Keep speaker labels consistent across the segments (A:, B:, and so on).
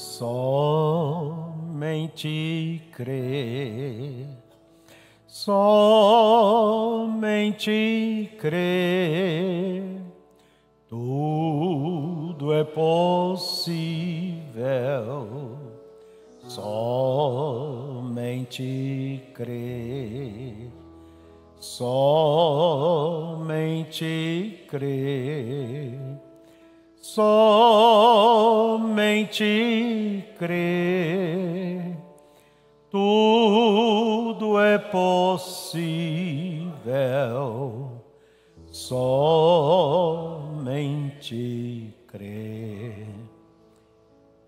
A: Somente crer, somente crer, tudo é possível. Somente crer, somente crer Somente crer, tudo é possível. Somente crer.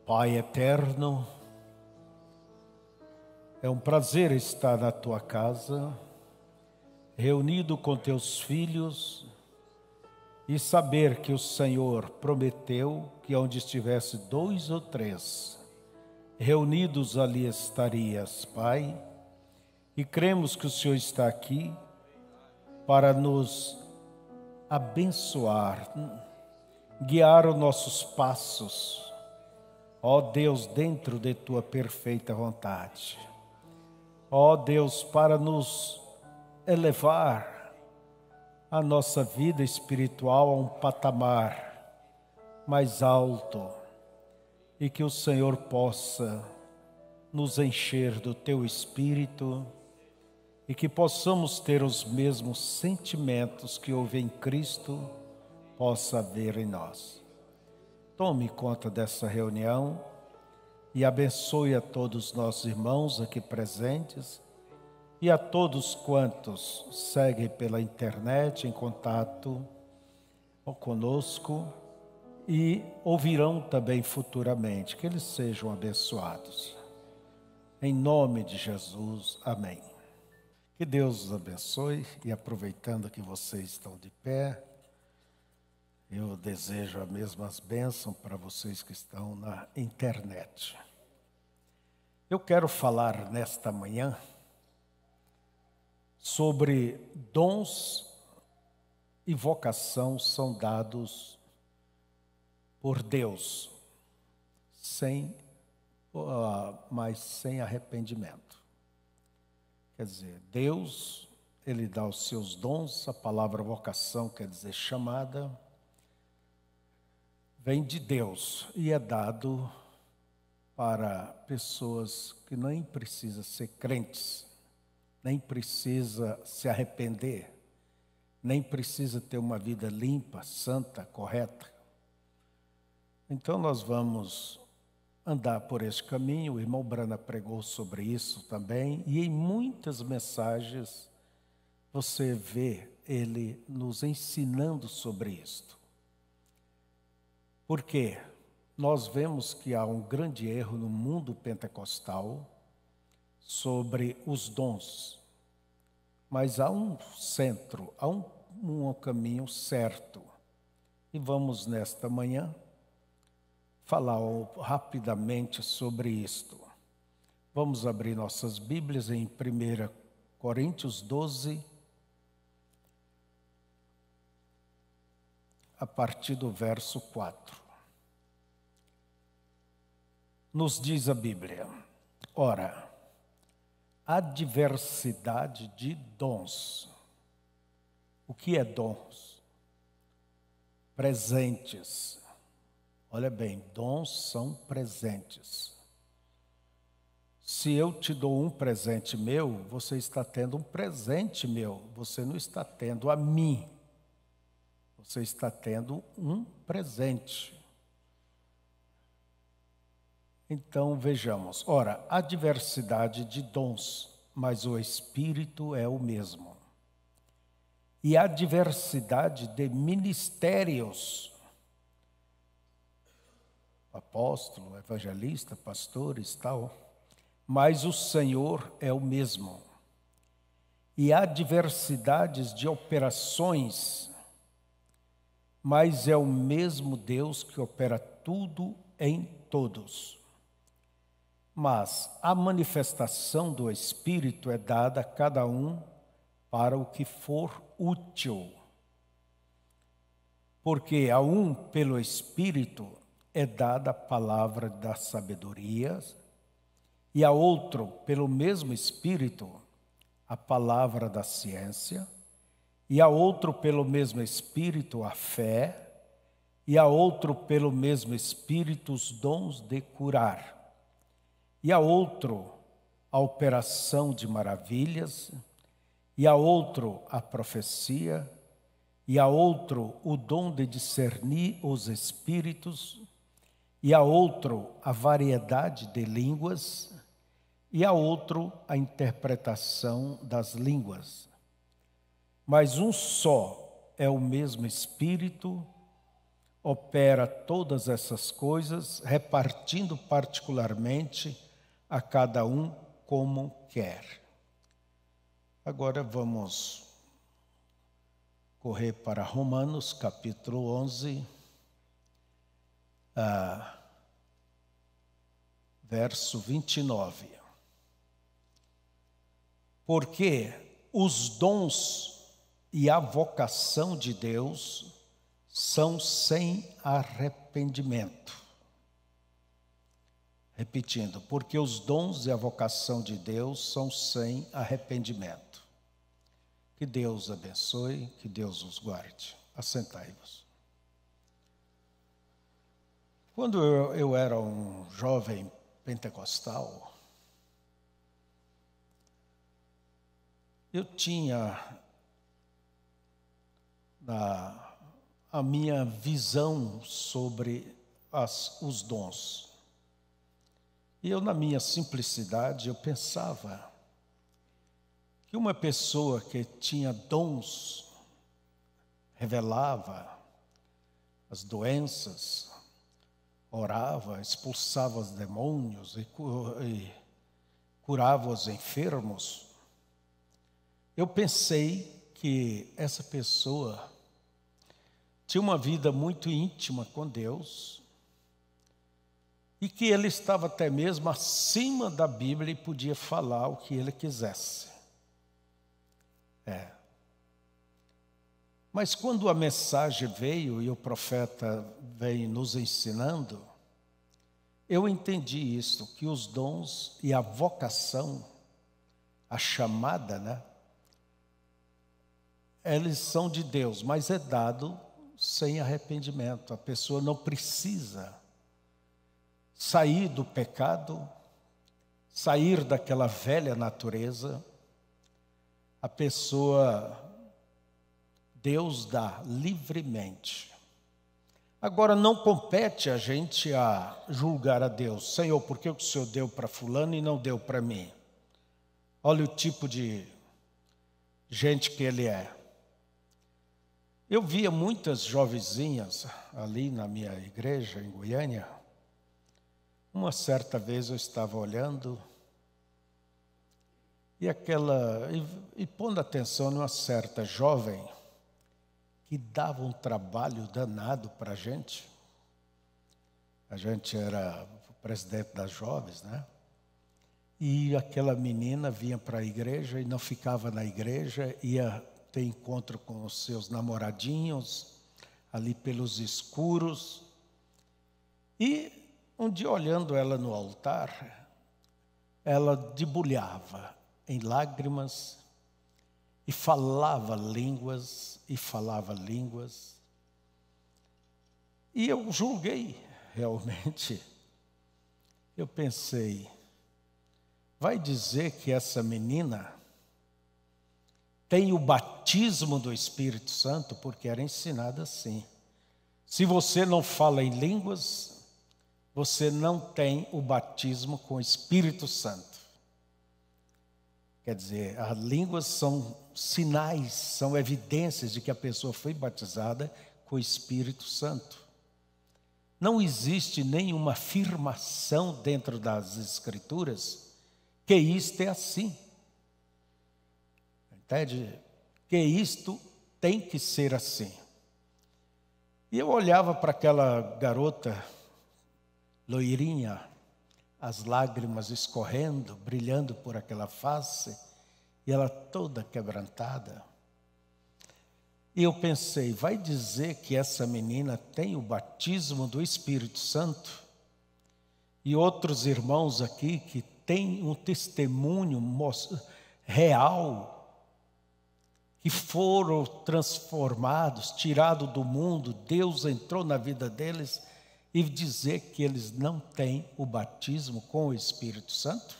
A: Pai eterno, é um prazer estar na tua casa, reunido com teus filhos e saber que o Senhor prometeu que onde estivesse dois ou três reunidos ali estarias, Pai, e cremos que o Senhor está aqui para nos abençoar, guiar os nossos passos, ó Deus, dentro de tua perfeita vontade. Ó Deus, para nos elevar, a nossa vida espiritual a um patamar mais alto e que o Senhor possa nos encher do teu espírito e que possamos ter os mesmos sentimentos que houve em Cristo, possa haver em nós. Tome conta dessa reunião e abençoe a todos os nossos irmãos aqui presentes e a todos quantos seguem pela internet em contato conosco e ouvirão também futuramente. Que eles sejam abençoados. Em nome de Jesus, amém. Que Deus os abençoe e aproveitando que vocês estão de pé, eu desejo as mesmas bênçãos para vocês que estão na internet. Eu quero falar nesta manhã sobre dons e vocação são dados por Deus, sem, ah, mas sem arrependimento. Quer dizer, Deus, ele dá os seus dons, a palavra vocação quer dizer chamada, vem de Deus e é dado para pessoas que nem precisam ser crentes nem precisa se arrepender, nem precisa ter uma vida limpa, santa, correta. Então nós vamos andar por esse caminho. O irmão Brana pregou sobre isso também, e em muitas mensagens você vê ele nos ensinando sobre isto. Porque nós vemos que há um grande erro no mundo pentecostal sobre os dons. Mas há um centro, há um, um caminho certo. E vamos nesta manhã falar rapidamente sobre isto. Vamos abrir nossas Bíblias em 1 Coríntios 12, a partir do verso 4. Nos diz a Bíblia: Ora, adversidade de dons. O que é dons? Presentes. Olha bem, dons são presentes. Se eu te dou um presente meu, você está tendo um presente meu, você não está tendo a mim. Você está tendo um presente. Então vejamos. Ora, a diversidade de dons, mas o Espírito é o mesmo. E a diversidade de ministérios. Apóstolo, evangelista, pastores, tal. Mas o Senhor é o mesmo. E há diversidades de operações, mas é o mesmo Deus que opera tudo em todos. Mas a manifestação do Espírito é dada a cada um para o que for útil. Porque a um, pelo Espírito, é dada a palavra da sabedoria, e a outro, pelo mesmo Espírito, a palavra da ciência, e a outro, pelo mesmo Espírito, a fé, e a outro, pelo mesmo Espírito, os dons de curar e a outro a operação de maravilhas, e a outro a profecia, e a outro o dom de discernir os espíritos, e a outro a variedade de línguas, e a outro a interpretação das línguas. Mas um só é o mesmo Espírito, opera todas essas coisas, repartindo particularmente a cada um como quer. Agora vamos correr para Romanos, capítulo 11, ah, verso 29. Porque os dons e a vocação de Deus são sem arrependimento. Repetindo, porque os dons e a vocação de Deus são sem arrependimento. Que Deus abençoe, que Deus os guarde. Assentai-vos. Quando eu, eu era um jovem pentecostal, eu tinha a, a minha visão sobre as, os dons. E eu, na minha simplicidade, eu pensava que uma pessoa que tinha dons, revelava as doenças, orava, expulsava os demônios e, curava os enfermos, eu pensei que essa pessoa tinha uma vida muito íntima com Deus e que ele estava até mesmo acima da Bíblia e podia falar o que ele quisesse. É. Mas quando a mensagem veio e o profeta vem nos ensinando, eu entendi isso, que os dons e a vocação, a chamada, né? Eles são de Deus, mas é dado sem arrependimento. A pessoa não precisa sair do pecado, sair daquela velha natureza, a pessoa, Deus dá livremente. Agora, não compete a gente a julgar a Deus. Senhor, por que o Senhor deu para Fulano e não deu para mim? Olha o tipo de gente que ele é. Eu via muitas jovenzinhas ali na minha igreja, em Goiânia, uma certa vez eu estava olhando e aquela e, e pondo atenção numa certa jovem que dava um trabalho danado para a gente. A gente era presidente das jovens, né? E aquela menina vinha para a igreja e não ficava na igreja, ia ter encontro com os seus namoradinhos ali pelos escuros. E um dia, olhando ela no altar, ela debulhava em lágrimas e falava línguas e falava línguas. E eu julguei realmente. Eu pensei, vai dizer que essa menina tem o batismo do Espírito Santo, porque era ensinada assim. Se você não fala em línguas, você não tem o batismo com o Espírito Santo. Quer dizer, as línguas são sinais, são evidências de que a pessoa foi batizada com o Espírito Santo. Não existe nenhuma afirmação dentro das Escrituras que isto é assim. Entende? Que isto tem que ser assim. E eu olhava para aquela garota loirinha, as lágrimas escorrendo, brilhando por aquela face, e ela toda quebrantada. E eu pensei, vai dizer que essa menina tem o batismo do Espírito Santo? E outros irmãos aqui que têm um testemunho real, que foram transformados, tirados do mundo, Deus entrou na vida deles e dizer que eles não têm o batismo com o Espírito Santo?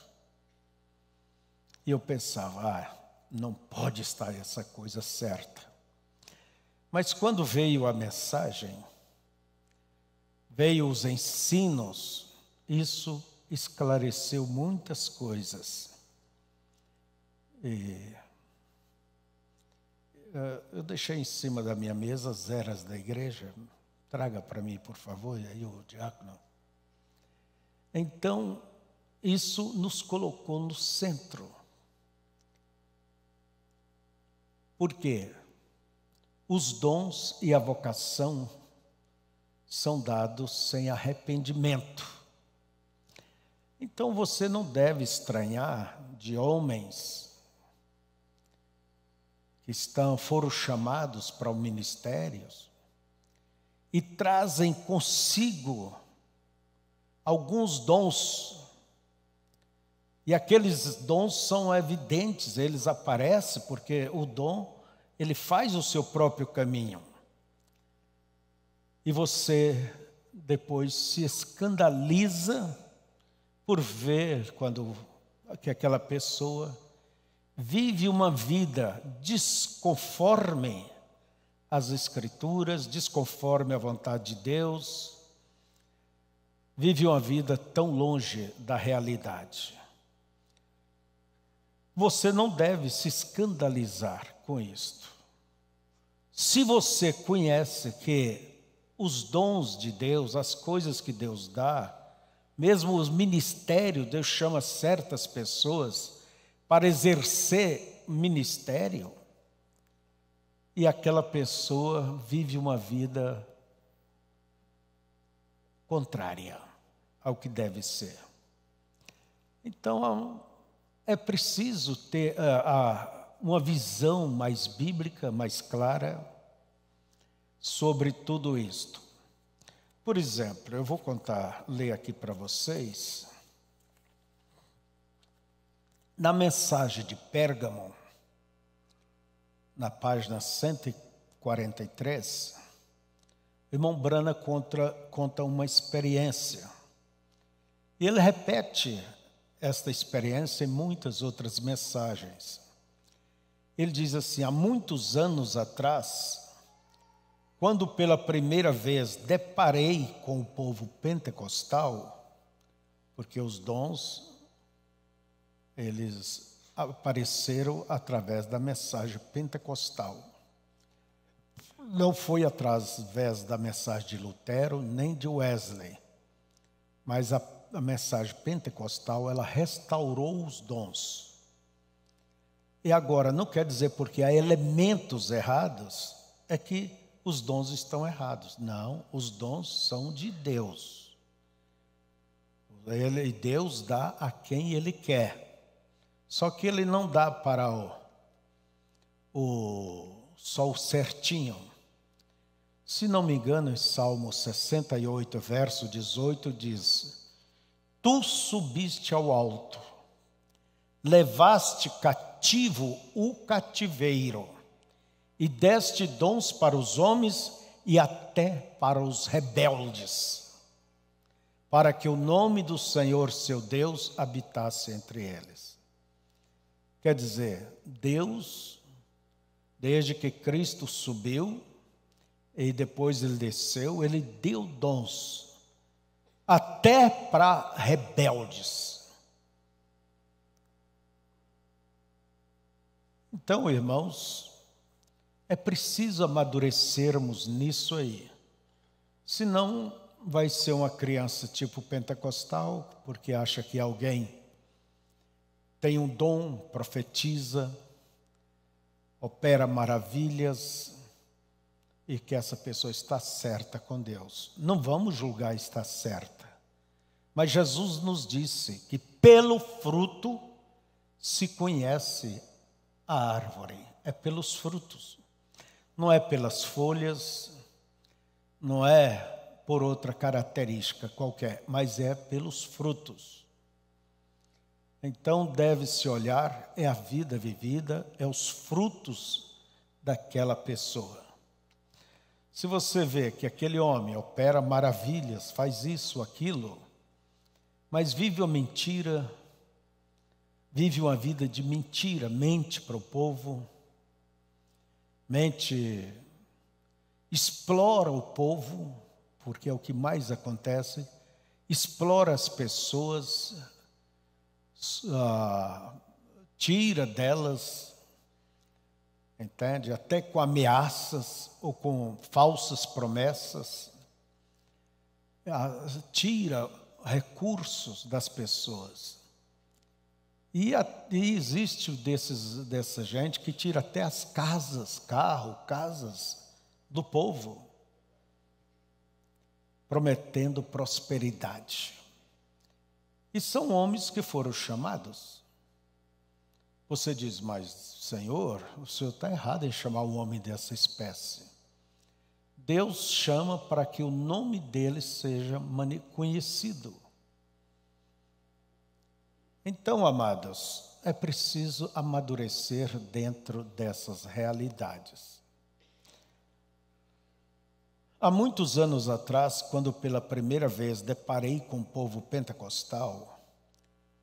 A: E eu pensava, ah, não pode estar essa coisa certa. Mas quando veio a mensagem, veio os ensinos, isso esclareceu muitas coisas. E, eh, eu deixei em cima da minha mesa as eras da igreja, Traga para mim, por favor, e aí o diácono. Então, isso nos colocou no centro. Por quê? Os dons e a vocação são dados sem arrependimento. Então você não deve estranhar de homens que estão, foram chamados para o ministério, e trazem consigo alguns dons. E aqueles dons são evidentes, eles aparecem porque o dom, ele faz o seu próprio caminho. E você depois se escandaliza por ver quando que aquela pessoa vive uma vida desconforme as Escrituras, desconforme a vontade de Deus, vive uma vida tão longe da realidade. Você não deve se escandalizar com isto. Se você conhece que os dons de Deus, as coisas que Deus dá, mesmo os ministérios, Deus chama certas pessoas para exercer ministério, e aquela pessoa vive uma vida contrária ao que deve ser. Então, é preciso ter ah, ah, uma visão mais bíblica, mais clara, sobre tudo isto. Por exemplo, eu vou contar, ler aqui para vocês. Na mensagem de Pérgamo, na página 143, o irmão Brana conta, conta uma experiência. E ele repete esta experiência em muitas outras mensagens. Ele diz assim: há muitos anos atrás, quando pela primeira vez deparei com o povo pentecostal, porque os dons eles apareceram através da mensagem pentecostal. Não foi através da mensagem de Lutero nem de Wesley, mas a, a mensagem pentecostal ela restaurou os dons. E agora, não quer dizer porque há elementos errados, é que os dons estão errados. Não, os dons são de Deus. Ele, Deus dá a quem Ele quer. Só que ele não dá para o, o sol certinho. Se não me engano, em Salmo 68, verso 18, diz: Tu subiste ao alto, levaste cativo o cativeiro, e deste dons para os homens e até para os rebeldes, para que o nome do Senhor seu Deus habitasse entre eles. Quer dizer, Deus, desde que Cristo subiu e depois ele desceu, ele deu dons até para rebeldes. Então, irmãos, é preciso amadurecermos nisso aí. Senão vai ser uma criança tipo pentecostal, porque acha que alguém tem um dom, profetiza, opera maravilhas e que essa pessoa está certa com Deus. Não vamos julgar estar certa, mas Jesus nos disse que pelo fruto se conhece a árvore, é pelos frutos, não é pelas folhas, não é por outra característica qualquer, mas é pelos frutos. Então deve-se olhar é a vida vivida, é os frutos daquela pessoa. Se você vê que aquele homem opera maravilhas, faz isso, aquilo, mas vive uma mentira, vive uma vida de mentira, mente para o povo, mente, explora o povo, porque é o que mais acontece, explora as pessoas, ah, tira delas, entende? Até com ameaças ou com falsas promessas, ah, tira recursos das pessoas. E, a, e existe desses, dessa gente que tira até as casas, carro, casas do povo, prometendo prosperidade. E são homens que foram chamados. Você diz, mas Senhor, o Senhor está errado em chamar um homem dessa espécie. Deus chama para que o nome dele seja conhecido. Então, amados, é preciso amadurecer dentro dessas realidades. Há muitos anos atrás, quando pela primeira vez deparei com o povo pentecostal,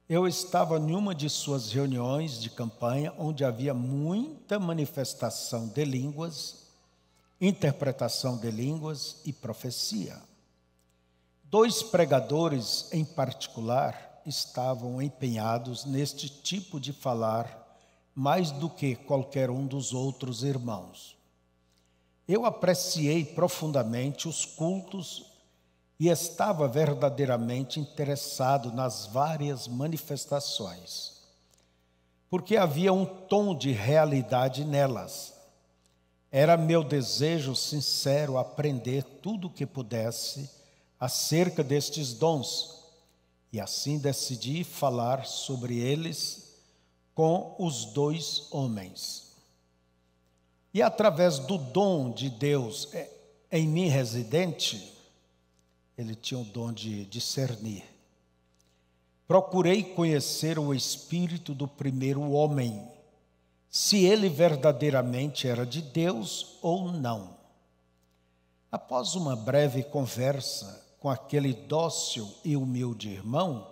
A: eu estava em uma de suas reuniões de campanha onde havia muita manifestação de línguas, interpretação de línguas e profecia. Dois pregadores em particular estavam empenhados neste tipo de falar mais do que qualquer um dos outros irmãos. Eu apreciei profundamente os cultos e estava verdadeiramente interessado nas várias manifestações, porque havia um tom de realidade nelas. Era meu desejo sincero aprender tudo o que pudesse acerca destes dons, e assim decidi falar sobre eles com os dois homens. E através do dom de Deus é, é em mim residente, ele tinha o dom de discernir. Procurei conhecer o espírito do primeiro homem, se ele verdadeiramente era de Deus ou não. Após uma breve conversa com aquele dócil e humilde irmão,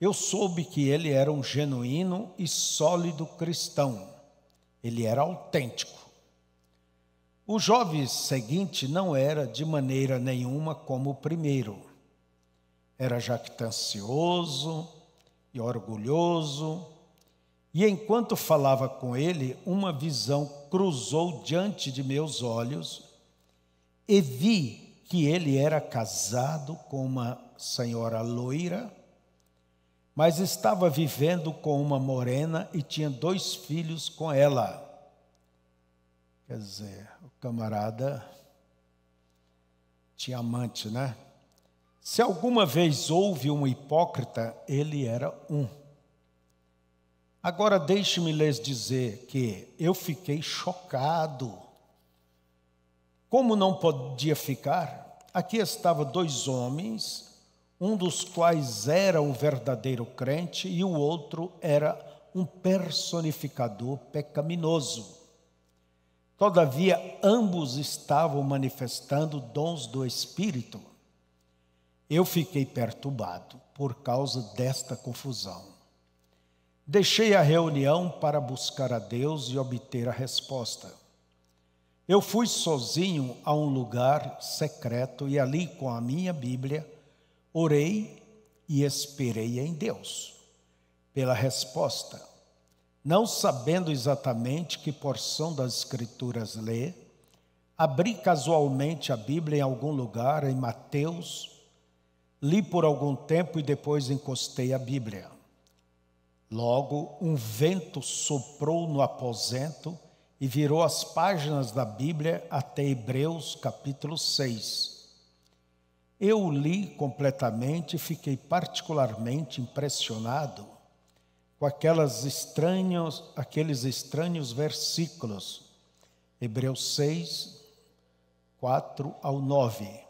A: eu soube que ele era um genuíno e sólido cristão ele era autêntico. O jovem seguinte não era de maneira nenhuma como o primeiro. Era jactancioso e orgulhoso, e enquanto falava com ele, uma visão cruzou diante de meus olhos e vi que ele era casado com uma senhora loira mas estava vivendo com uma morena e tinha dois filhos com ela. Quer dizer, o camarada tinha amante, né? Se alguma vez houve um hipócrita, ele era um. Agora deixe-me lhes dizer que eu fiquei chocado. Como não podia ficar? Aqui estavam dois homens um dos quais era o verdadeiro crente e o outro era um personificador pecaminoso. Todavia, ambos estavam manifestando dons do Espírito. Eu fiquei perturbado por causa desta confusão. Deixei a reunião para buscar a Deus e obter a resposta. Eu fui sozinho a um lugar secreto e ali, com a minha Bíblia, Orei e esperei em Deus pela resposta, não sabendo exatamente que porção das Escrituras ler, abri casualmente a Bíblia em algum lugar, em Mateus, li por algum tempo e depois encostei a Bíblia. Logo, um vento soprou no aposento e virou as páginas da Bíblia até Hebreus capítulo 6. Eu li completamente e fiquei particularmente impressionado com aquelas estranhos, aqueles estranhos versículos, Hebreus 6, 4 ao 9.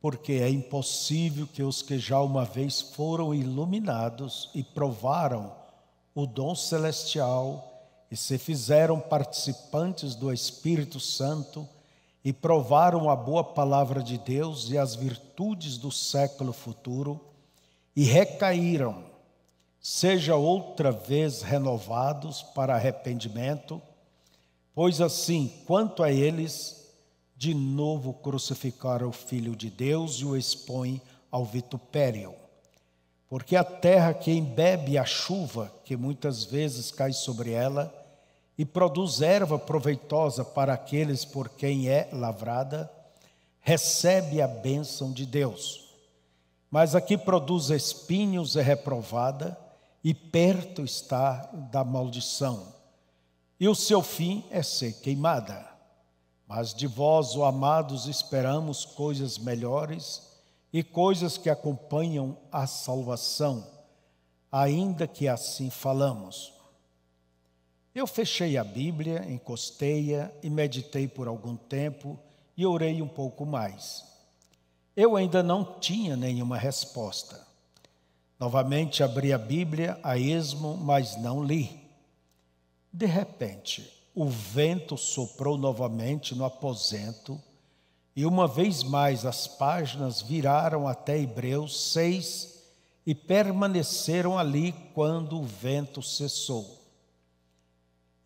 A: Porque é impossível que os que já uma vez foram iluminados e provaram o dom celestial e se fizeram participantes do Espírito Santo, e provaram a boa palavra de Deus e as virtudes do século futuro e recaíram, seja outra vez renovados para arrependimento, pois assim, quanto a eles, de novo crucificaram o Filho de Deus e o expõem ao vitupério. Porque a terra que embebe a chuva, que muitas vezes cai sobre ela, e produz erva proveitosa para aqueles por quem é lavrada, recebe a bênção de Deus. Mas a que produz espinhos é reprovada, e perto está da maldição. E o seu fim é ser queimada. Mas de vós, o amados, esperamos coisas melhores e coisas que acompanham a salvação, ainda que assim falamos. Eu fechei a Bíblia, encostei-a e meditei por algum tempo e orei um pouco mais. Eu ainda não tinha nenhuma resposta. Novamente abri a Bíblia a esmo, mas não li. De repente, o vento soprou novamente no aposento e uma vez mais as páginas viraram até Hebreus 6 e permaneceram ali quando o vento cessou.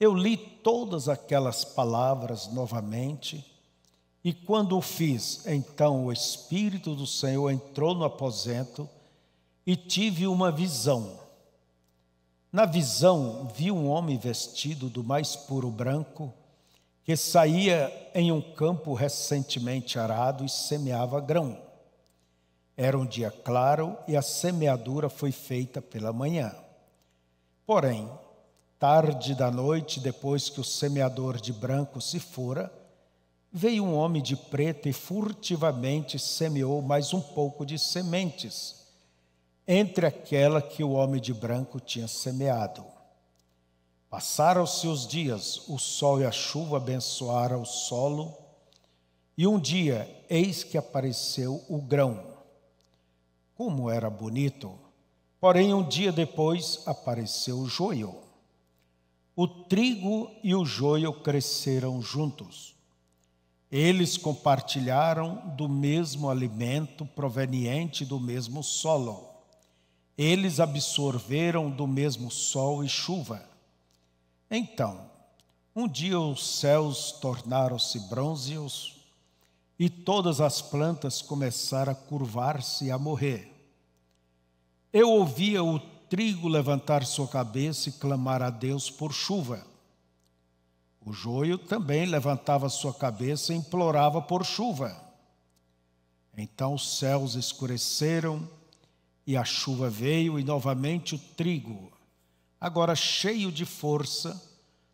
A: Eu li todas aquelas palavras novamente, e quando o fiz, então o Espírito do Senhor entrou no aposento e tive uma visão. Na visão, vi um homem vestido do mais puro branco, que saía em um campo recentemente arado e semeava grão. Era um dia claro e a semeadura foi feita pela manhã. Porém, Tarde da noite, depois que o semeador de branco se fora, veio um homem de preto e furtivamente semeou mais um pouco de sementes entre aquela que o homem de branco tinha semeado. Passaram-se os dias, o sol e a chuva abençoaram o solo, e um dia, eis que apareceu o grão. Como era bonito! Porém, um dia depois apareceu o joio o trigo e o joio cresceram juntos. Eles compartilharam do mesmo alimento proveniente do mesmo solo. Eles absorveram do mesmo sol e chuva. Então, um dia os céus tornaram-se brônzeos e todas as plantas começaram a curvar-se e a morrer. Eu ouvia o trigo levantar sua cabeça e clamar a Deus por chuva. O joio também levantava sua cabeça e implorava por chuva. Então os céus escureceram e a chuva veio, e novamente o trigo, agora cheio de força,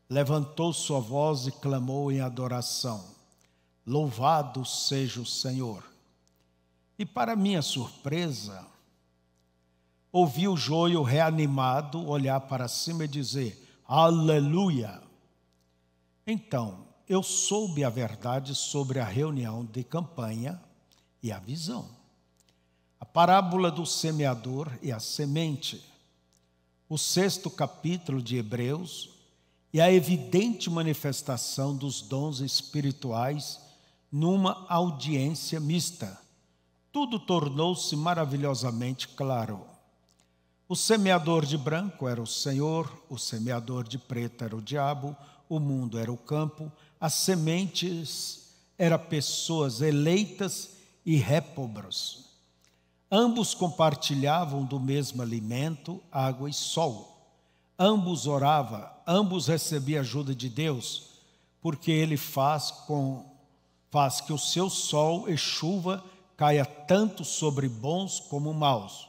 A: levantou sua voz e clamou em adoração: Louvado seja o Senhor! E para minha surpresa, ouvi o joio reanimado olhar para cima e dizer: Aleluia! Então, eu soube a verdade sobre a reunião de campanha e a visão. A parábola do semeador e a semente. O sexto capítulo de Hebreus e a evidente manifestação dos dons espirituais numa audiência mista. Tudo tornou-se maravilhosamente claro. O semeador de branco era o Senhor, o semeador de preto era o diabo, o mundo era o campo, as sementes eram pessoas eleitas e réprobas. Ambos compartilhavam do mesmo alimento, água e sol. Ambos oravam, ambos recebiam ajuda de Deus, porque ele faz com faz que o seu sol e chuva caia tanto sobre bons como maus.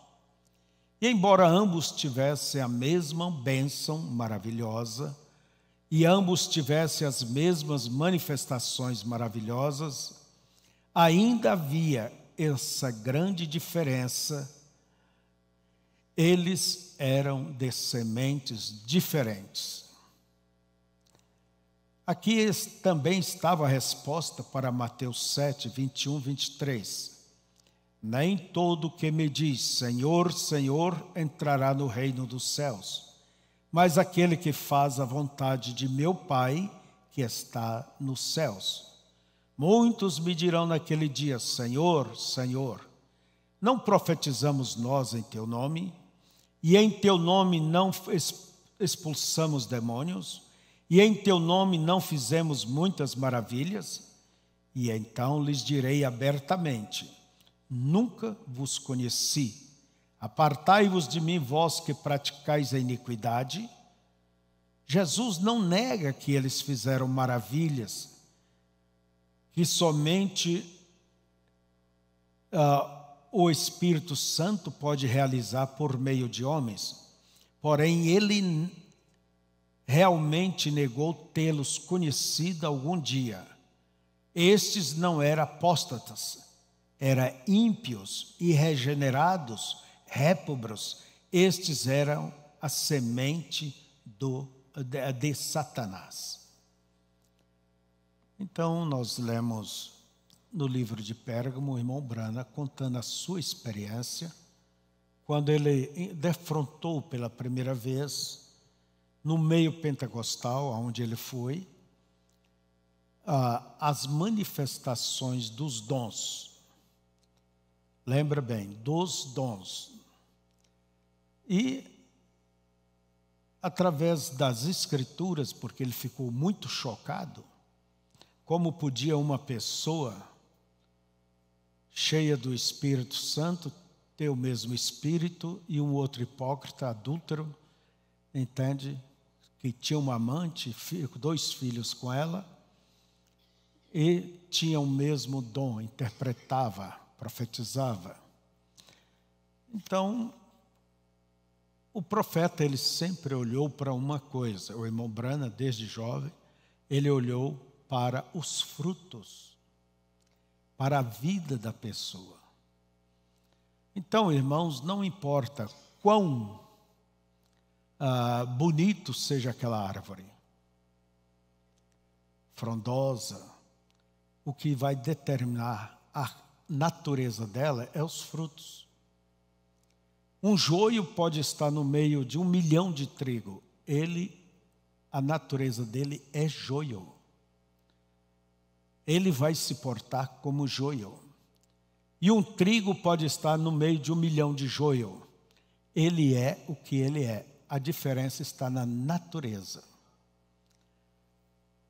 A: E embora ambos tivessem a mesma bênção maravilhosa, e ambos tivessem as mesmas manifestações maravilhosas, ainda havia essa grande diferença. Eles eram de sementes diferentes. Aqui também estava a resposta para Mateus 7, 21, 23. Nem todo que me diz Senhor, Senhor entrará no reino dos céus, mas aquele que faz a vontade de meu Pai que está nos céus. Muitos me dirão naquele dia: Senhor, Senhor, não profetizamos nós em teu nome, e em teu nome não expulsamos demônios, e em teu nome não fizemos muitas maravilhas? E então lhes direi abertamente: nunca vos conheci. Apartai-vos de mim, vós que praticais a iniquidade. Jesus não nega que eles fizeram maravilhas, que somente uh, o Espírito Santo pode realizar por meio de homens. Porém, ele realmente negou tê-los conhecido algum dia. Estes não eram apóstatas era ímpios, irregenerados, répobros, estes eram a semente do, de, de Satanás. Então, nós lemos no livro de Pérgamo, o irmão Brana contando a sua experiência, quando ele defrontou pela primeira vez, no meio pentecostal, aonde ele foi, ah, as manifestações dos dons lembra bem, dos dons. E, através das Escrituras, porque ele ficou muito chocado, como podia uma pessoa cheia do Espírito Santo ter o mesmo espírito e um outro hipócrita, adúltero, entende? Que tinha uma amante, dois filhos com ela, e tinha o mesmo dom, interpretava profetizava. Então, o profeta ele sempre olhou para uma coisa. O irmão Brana, desde jovem, ele olhou para os frutos, para a vida da pessoa. Então, irmãos, não importa quão ah, bonito seja aquela árvore, frondosa, o que vai determinar a natureza dela é os frutos. Um joio pode estar no meio de um milhão de trigo, ele, a natureza dele é joio. Ele vai se portar como joio. E um trigo pode estar no meio de um milhão de joio. Ele é o que ele é. A diferença está na natureza.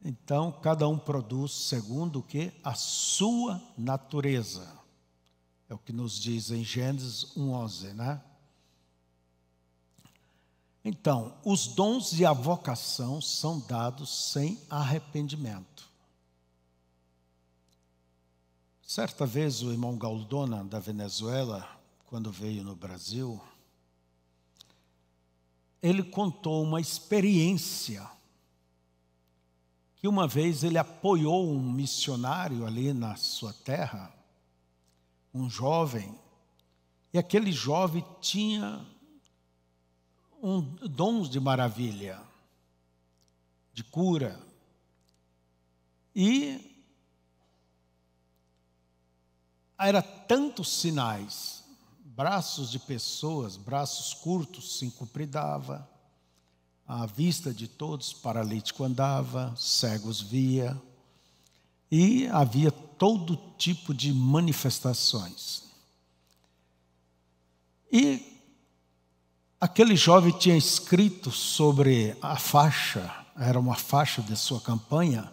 A: Então, cada um produz segundo o que? A sua natureza. É o que nos diz em Gênesis 1,11, né? Então, os dons e a vocação são dados sem arrependimento. Certa vez o irmão Galdona, da Venezuela, quando veio no Brasil, ele contou uma experiência que uma vez ele apoiou um missionário ali na sua terra, um jovem, e aquele jovem tinha um dons de maravilha, de cura. E era tantos sinais, braços de pessoas, braços curtos se encupridava, à vista de todos, paralítico andava, cegos via, e havia todo tipo de manifestações. E aquele jovem tinha escrito sobre a faixa, era uma faixa de sua campanha,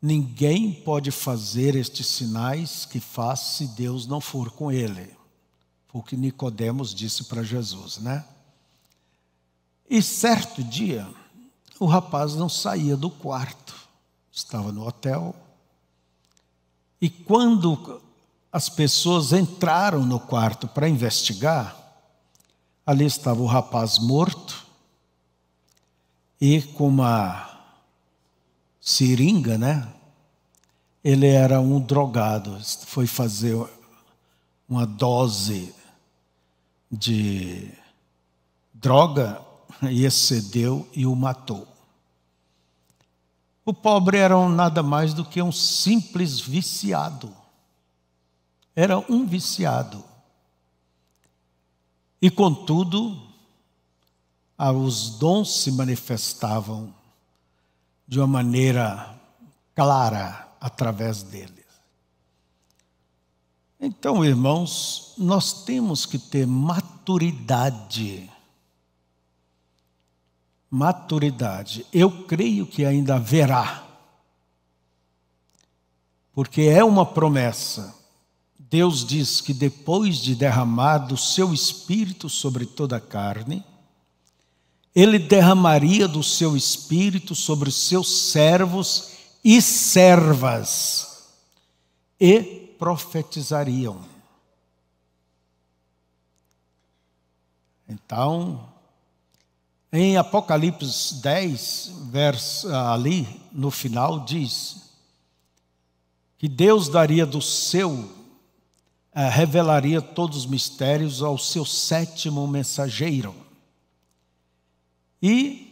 A: Ninguém pode fazer estes sinais que faz se Deus não for com ele. Foi o que Nicodemos disse para Jesus, né? E certo dia, o rapaz não saía do quarto, estava no hotel. E quando as pessoas entraram no quarto para investigar, ali estava o rapaz morto e com uma seringa, né? Ele era um drogado, foi fazer uma dose de droga e excedeu e o matou. O pobre era um, nada mais do que um simples viciado. Era um viciado. E contudo, os dons se manifestavam de uma maneira clara através dele. Então, irmãos, nós temos que ter maturidade maturidade. Eu creio que ainda haverá, porque é uma promessa. Deus diz que depois de derramado o seu espírito sobre toda a carne, ele derramaria do seu espírito sobre os seus servos e servas e profetizariam. Então, em Apocalipse 10, verso, ah, ali no final, diz que Deus daria do seu, ah, revelaria todos os mistérios ao seu sétimo mensageiro. E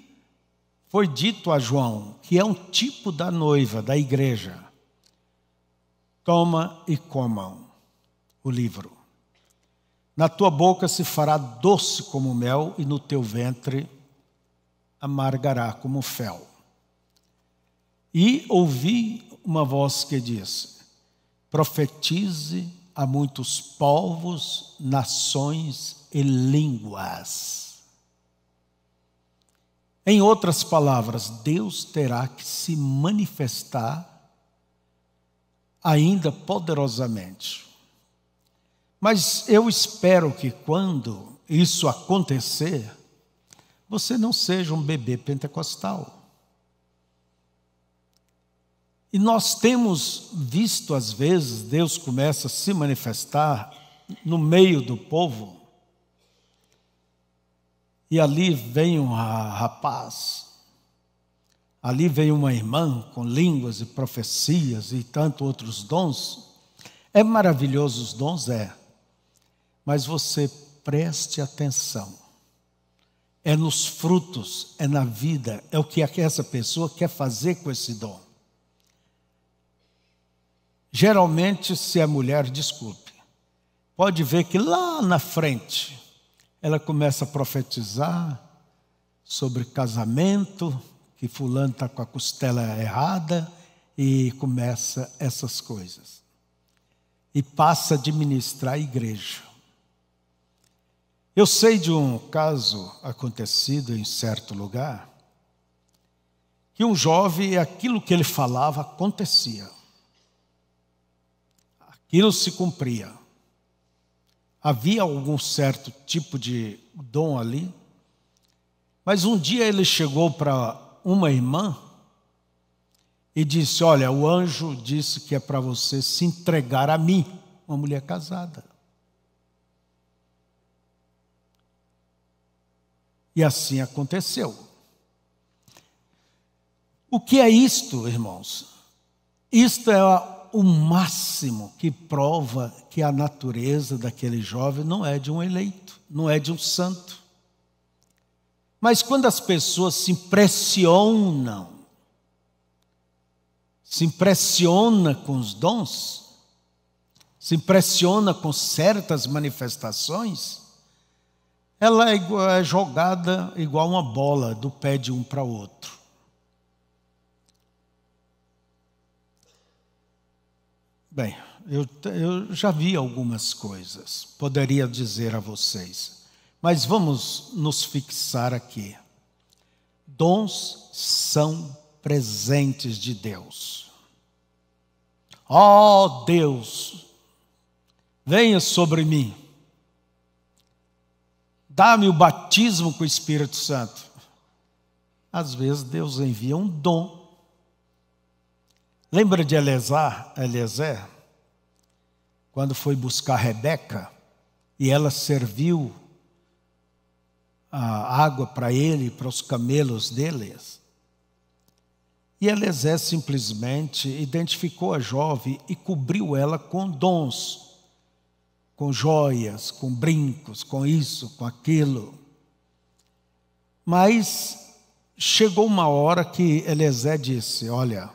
A: foi dito a João que é um tipo da noiva da igreja. Toma e comam o livro. Na tua boca se fará doce como mel, e no teu ventre amargará como fel. E ouvi uma voz que disse: Profetize a muitos povos, nações e línguas. Em outras palavras, Deus terá que se manifestar ainda poderosamente. Mas eu espero que quando isso acontecer, você não seja um bebê pentecostal. E nós temos visto, às vezes, Deus começa a se manifestar no meio do povo, e ali vem um rapaz, ali vem uma irmã com línguas e profecias e tanto outros dons. É maravilhoso os dons, é, mas você preste atenção é nos frutos, é na vida, é o que essa pessoa quer fazer com esse dom. Geralmente, se é mulher, desculpe, pode ver que lá na frente ela começa a profetizar sobre casamento, que fulano está com a costela errada e começa essas coisas. E passa a administrar a igreja. Eu sei de um caso acontecido em certo lugar, que um jovem, aquilo que ele falava acontecia. Aquilo se cumpria. Havia algum certo tipo de dom ali, mas um dia ele chegou para uma irmã e disse: Olha, o anjo disse que é para você se entregar a mim, uma mulher casada. E assim aconteceu. O que é isto, irmãos? Isto é o máximo que prova que a natureza daquele jovem não é de um eleito, não é de um santo. Mas quando as pessoas se impressionam, se impressiona com os dons, se impressiona com certas manifestações, ela é, igual, é jogada igual uma bola do pé de um para outro. Bem, eu, eu, já vi algumas coisas, poderia dizer a vocês, mas vamos nos fixar aqui. Dons são presentes de Deus. Ó oh, Deus, venha sobre mim Dá-me o batismo com o Espírito Santo. Às vezes Deus envia um dom. Lembra de Eleazar, Eliezer? Quando foi buscar Rebeca e ela serviu a água para ele, para os camelos deles. E Eliezer simplesmente identificou a jovem e cobriu ela com dons com joias, com brincos, com isso, com aquilo. Mas chegou uma hora que Elezé disse: Olha,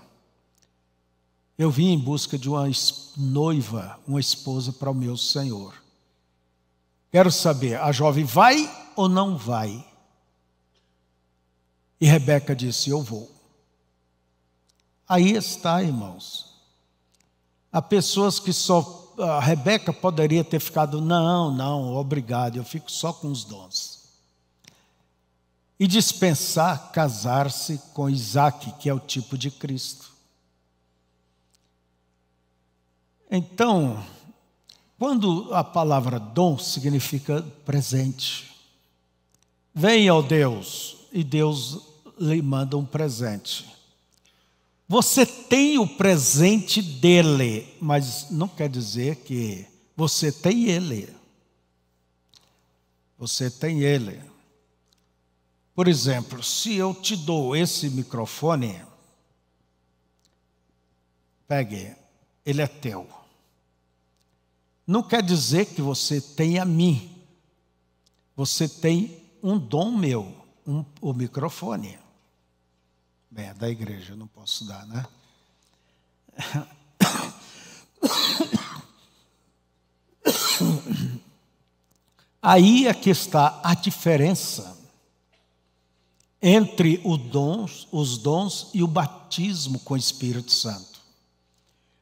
A: eu vim em busca de uma noiva, uma esposa para o meu Senhor. Quero saber, a jovem vai ou não vai? E Rebeca disse: Eu vou. Aí está, irmãos. Há pessoas que só a Rebeca poderia ter ficado, não, não, obrigado, eu fico só com os dons. E dispensar casar-se com Isaac, que é o tipo de Cristo. Então, quando a palavra dom significa presente, vem ao Deus e Deus lhe manda um presente. Você tem o presente dele, mas não quer dizer que você tem ele. Você tem ele. Por exemplo, se eu te dou esse microfone, pegue, ele é teu. Não quer dizer que você tenha mim. Você tem um dom meu, um, o microfone. Bem, é da igreja, não posso dar, né? Aí é que está a diferença entre dons, os dons e o batismo com o Espírito Santo.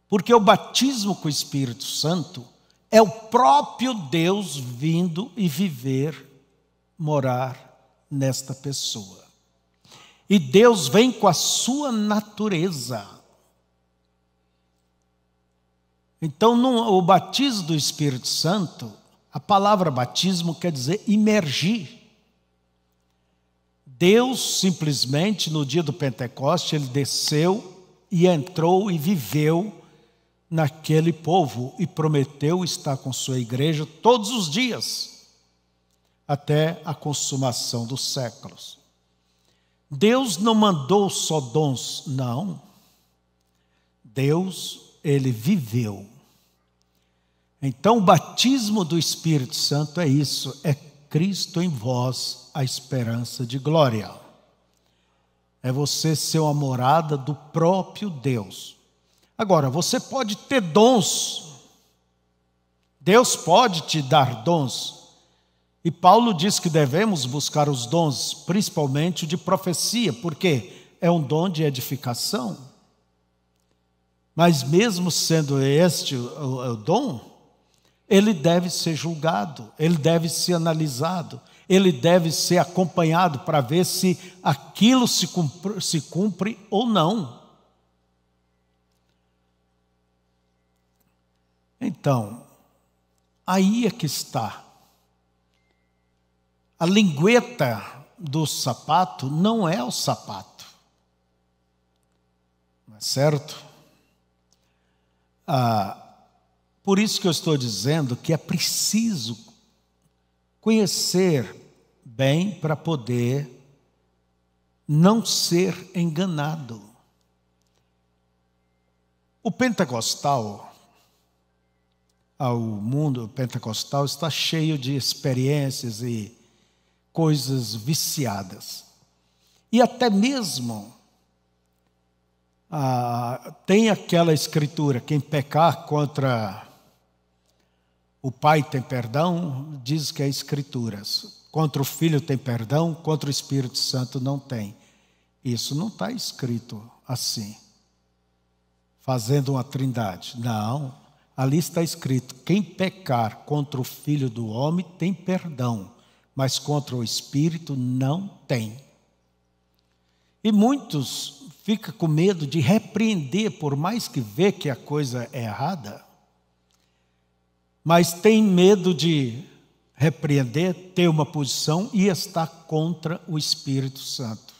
A: Porque o batismo com o Espírito Santo é o próprio Deus vindo e viver, morar nesta pessoa. E Deus vem com a sua natureza. Então, no, o batismo do Espírito Santo, a palavra batismo quer dizer imergir. Deus simplesmente, no dia do Pentecoste, ele desceu e entrou e viveu naquele povo e prometeu estar com sua igreja todos os dias, até a consumação dos séculos. Deus não mandou só dons, não. Deus, ele viveu. Então, o batismo do Espírito Santo é isso, é Cristo em vós, a esperança de glória. É você ser uma morada do próprio Deus. Agora, você pode ter dons. Deus pode te dar dons, e Paulo diz que devemos buscar os dons, principalmente o de profecia, porque é um dom de edificação. Mas, mesmo sendo este o, o dom, ele deve ser julgado, ele deve ser analisado, ele deve ser acompanhado para ver se aquilo se cumpre, se cumpre ou não. Então, aí é que está a lingueta do sapato não é o sapato. Não é certo? Ah, por isso que eu estou dizendo que é preciso conhecer bem para poder não ser enganado. O pentecostal, o mundo pentecostal está cheio de experiências e coisas viciadas. E até mesmo ah, tem aquela escritura: quem pecar contra o pai tem perdão, diz que é escrituras. Contra o filho tem perdão, contra o Espírito Santo não tem. Isso não está escrito assim, fazendo uma trindade. Não, ali está escrito: quem pecar contra o filho do homem tem perdão mas contra o espírito não tem. E muitos ficam com medo de repreender, por mais que vê que a coisa é errada, mas tem medo de repreender, ter uma posição e estar contra o Espírito Santo.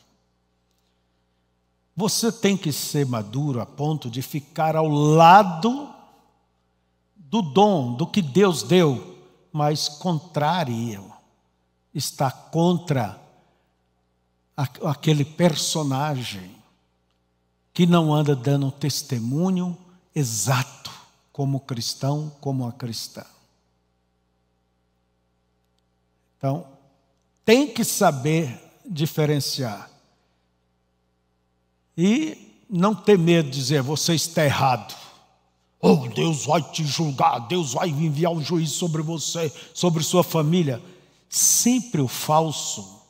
A: Você tem que ser maduro a ponto de ficar ao lado do dom, do que Deus deu, mas contrário está contra aquele personagem que não anda dando testemunho exato como cristão, como a cristã. Então, tem que saber diferenciar. E não ter medo de dizer, você está errado. Oh, Deus vai te julgar, Deus vai enviar um juiz sobre você, sobre sua família. Sempre o falso,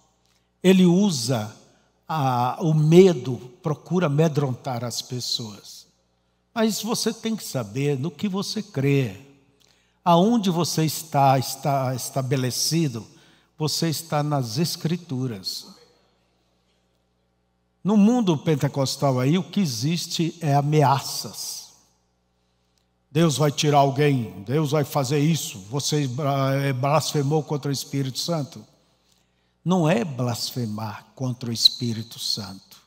A: ele usa a, o medo, procura amedrontar as pessoas. Mas você tem que saber no que você crê. Aonde você está, está estabelecido, você está nas Escrituras. No mundo pentecostal aí, o que existe é ameaças. Deus vai tirar alguém, Deus vai fazer isso, você eh, blasfemou contra o Espírito Santo. Não é blasfemar contra o Espírito Santo.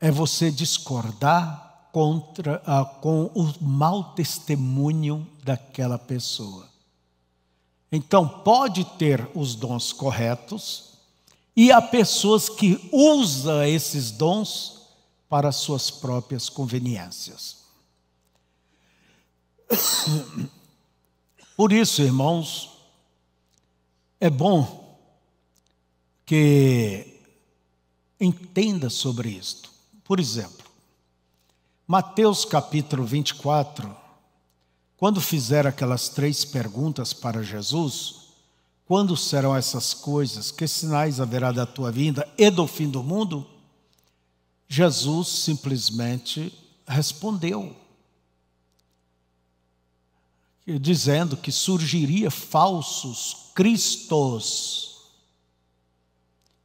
A: É você discordar contra, ah, com o mau testemunho daquela pessoa. Então, pode ter os dons corretos, e há pessoas que usam esses dons para suas próprias conveniências. Por isso, irmãos, é bom que entenda sobre isto. Por exemplo, Mateus capítulo 24, quando fizer aquelas três perguntas para Jesus, quando serão essas coisas? Que sinais haverá da tua vinda e do fim do mundo? Jesus simplesmente respondeu, dizendo que surgiria falsos cristos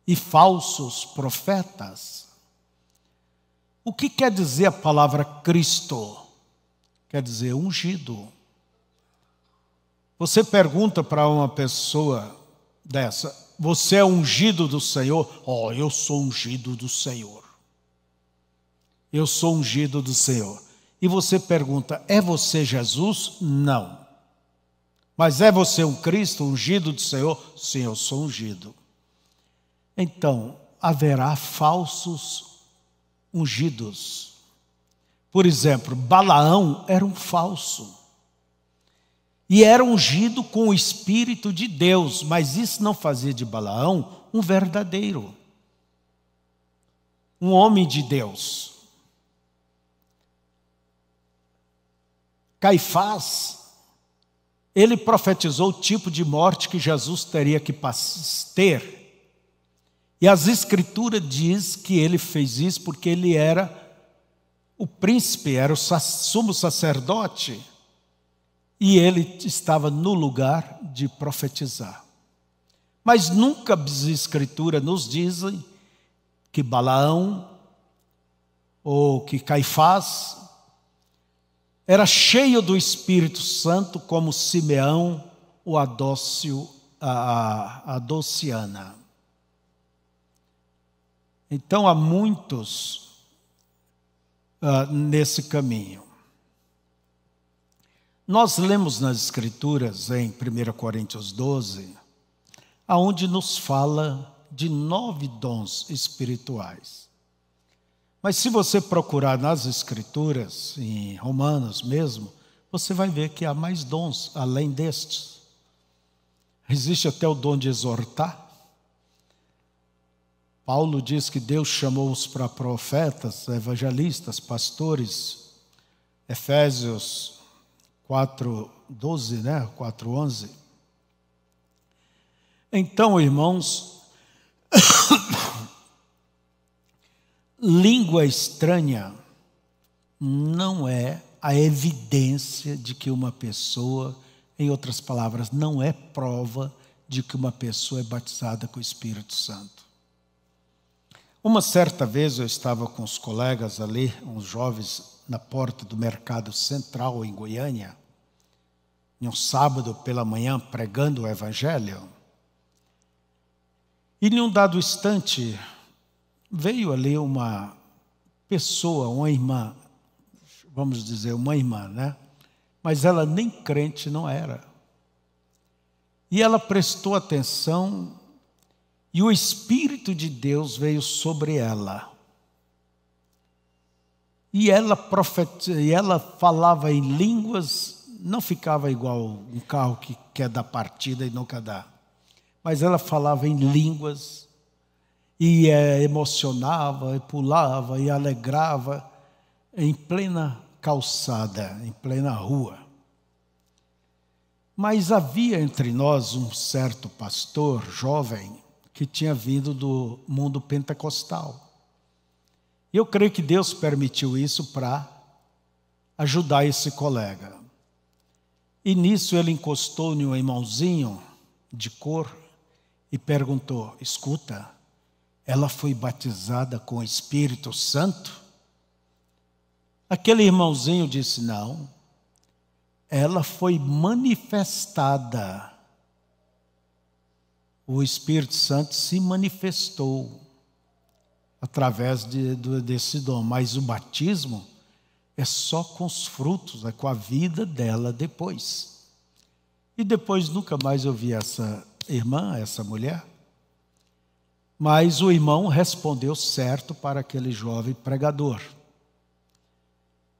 A: e falsos profetas. O que quer dizer a palavra Cristo? Quer dizer ungido. Você pergunta para uma pessoa dessa: Você é ungido do Senhor? Oh, eu sou ungido do Senhor. Eu sou ungido do Senhor. E você pergunta: É você Jesus? Não. Mas é você um Cristo ungido do Senhor? Sim, eu sou ungido. Então, haverá falsos ungidos. Por exemplo, Balaão era um falso. E era ungido com o Espírito de Deus, mas isso não fazia de Balaão um verdadeiro, um homem de Deus. Caifás, ele profetizou o tipo de morte que Jesus teria que ter. E as escrituras diz que ele fez isso porque ele era o príncipe, era o sumo sacerdote, e ele estava no lugar de profetizar. Mas nunca as escrituras nos dizem que Balaão ou que Caifás era cheio do Espírito Santo, como Simeão, o adócio, a, a, a Dociana. Então há muitos uh, nesse caminho. Nós lemos nas Escrituras, em 1 Coríntios 12, aonde nos fala de nove dons espirituais. Mas se você procurar nas Escrituras, em Romanos mesmo, você vai ver que há mais dons além destes. Existe até o dom de exortar. Paulo diz que Deus chamou-os para profetas, evangelistas, pastores. Efésios 4, 12, né? 4, 11. Então, irmãos, língua estranha não é a evidência de que uma pessoa, em outras palavras, não é prova de que uma pessoa é batizada com o Espírito Santo. Uma certa vez eu estava com os colegas ali, uns jovens, na porta do mercado central em Goiânia, em um sábado pela manhã pregando o Evangelho. E em um dado instante, veio ali uma pessoa, uma irmã, vamos dizer, uma irmã, né? Mas ela nem crente não era. E ela prestou atenção e o Espírito de Deus veio sobre ela. E ela, profet... e ela falava em línguas, não ficava igual um carro que quer dar partida e não dá. Mas ela falava em línguas e é, emocionava, e pulava, e alegrava em plena calçada, em plena rua. Mas havia entre nós um certo pastor jovem que tinha vindo do mundo pentecostal. E eu creio que Deus permitiu isso para ajudar esse colega. E nisso ele encostou-lhe um irmãozinho de cor e perguntou: Escuta, ela foi batizada com o Espírito Santo? Aquele irmãozinho disse: não, ela foi manifestada. O Espírito Santo se manifestou através de, de, desse dom, mas o batismo é só com os frutos, é com a vida dela depois. E depois nunca mais eu vi essa irmã, essa mulher. Mas o irmão respondeu certo para aquele jovem pregador.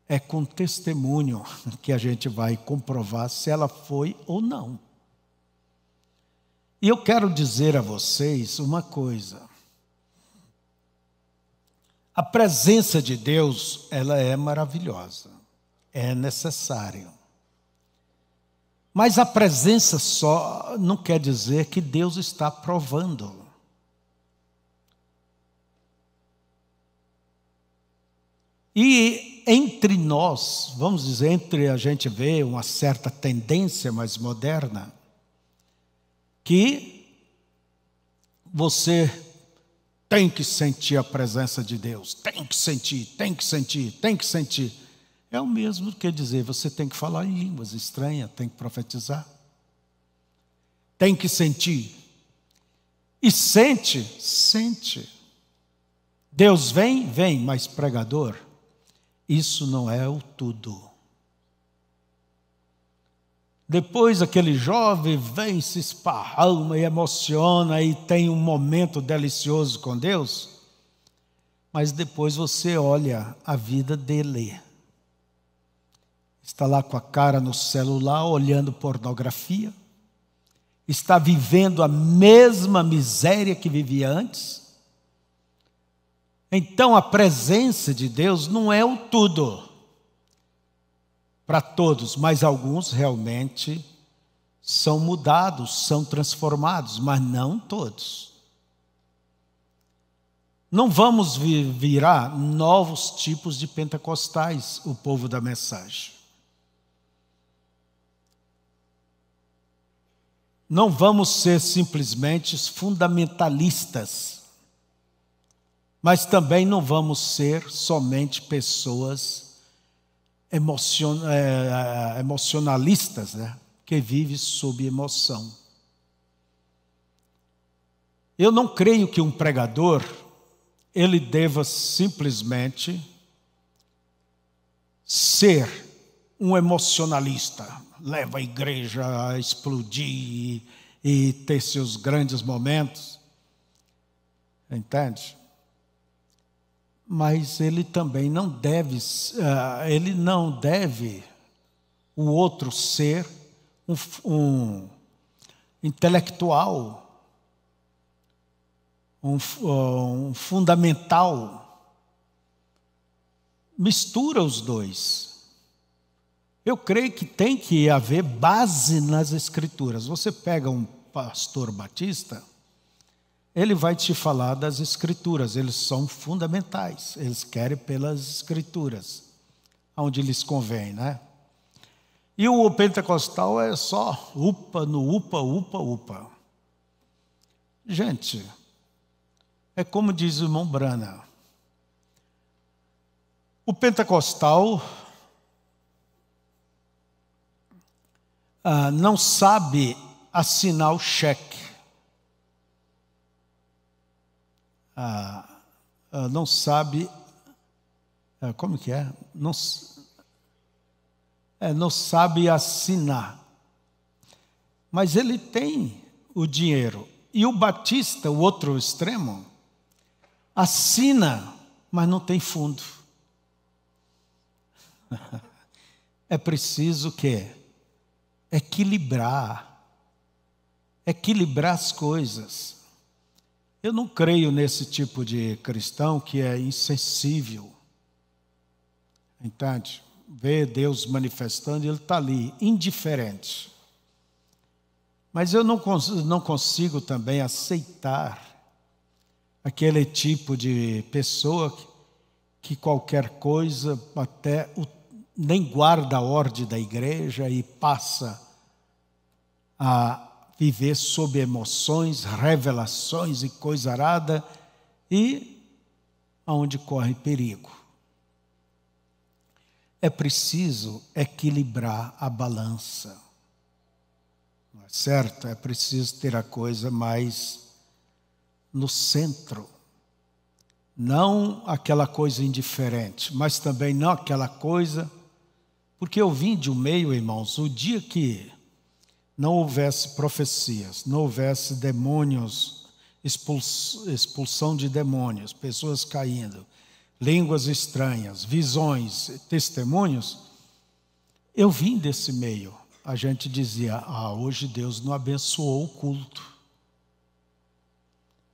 A: É com testemunho que a gente vai comprovar se ela foi ou não. E eu quero dizer a vocês uma coisa. A presença de Deus, ela é maravilhosa, é necessário. Mas a presença só não quer dizer que Deus está provando. E entre nós, vamos dizer, entre a gente vê uma certa tendência mais moderna, que você tem que sentir a presença de Deus, tem que sentir, tem que sentir, tem que sentir. É o mesmo que dizer, você tem que falar em línguas estranhas, tem que profetizar. Tem que sentir. E sente, sente. Deus vem, vem, mas pregador, isso não é o tudo. Depois aquele jovem vem, se esparrama e emociona e tem um momento delicioso com Deus. Mas depois você olha a vida dele. Está lá com a cara no celular, olhando pornografia. Está vivendo a mesma miséria que vivia antes. Então a presença de Deus não é o tudo para todos, mas alguns realmente são mudados, são transformados, mas não todos. Não vamos virar novos tipos de pentecostais, o povo da mensagem. Não vamos ser simplesmente fundamentalistas mas também não vamos ser somente pessoas emocion é, é emocionalistas, né? que vivem sob emoção. Eu não creio que um pregador ele deva simplesmente ser um emocionalista, leva a igreja a explodir e ter seus grandes momentos. Entende? mas ele também não deve, ah, ele não deve o outro ser um, um intelectual, um, um fundamental. Mistura os dois. Eu creio que tem que haver base nas escrituras. Você pega um pastor batista ele vai te falar das escrituras, eles são fundamentais, eles querem pelas escrituras, onde lhes convém, né? E o pentecostal é só upa no upa, upa, upa. Gente, é como diz o irmão Brana. O pentecostal ah, não sabe assinar o cheque. Ah, ah, não sabe, ah, como que é? Não, é? não sabe assinar. Mas ele tem o dinheiro. E o Batista, o outro extremo, assina, mas não tem fundo. é preciso que equilibrar, equilibrar as coisas. Eu não creio nesse tipo de cristão que é insensível. Entende? Vê Deus manifestando, ele está ali, indiferente. Mas eu não consigo, não consigo também aceitar aquele tipo de pessoa que, que qualquer coisa, até o, nem guarda a ordem da igreja e passa a viver sob emoções, revelações e coisa arada, e aonde corre perigo. É preciso equilibrar a balança. Não é certo? É preciso ter a coisa mais no centro. Não aquela coisa indiferente, mas também não aquela coisa. Porque eu vim de um meio, irmãos, o dia que não houvesse profecias, não houvesse demônios, expulsão de demônios, pessoas caindo, línguas estranhas, visões, testemunhos, eu vim desse meio. A gente dizia: ah, hoje Deus não abençoou o culto.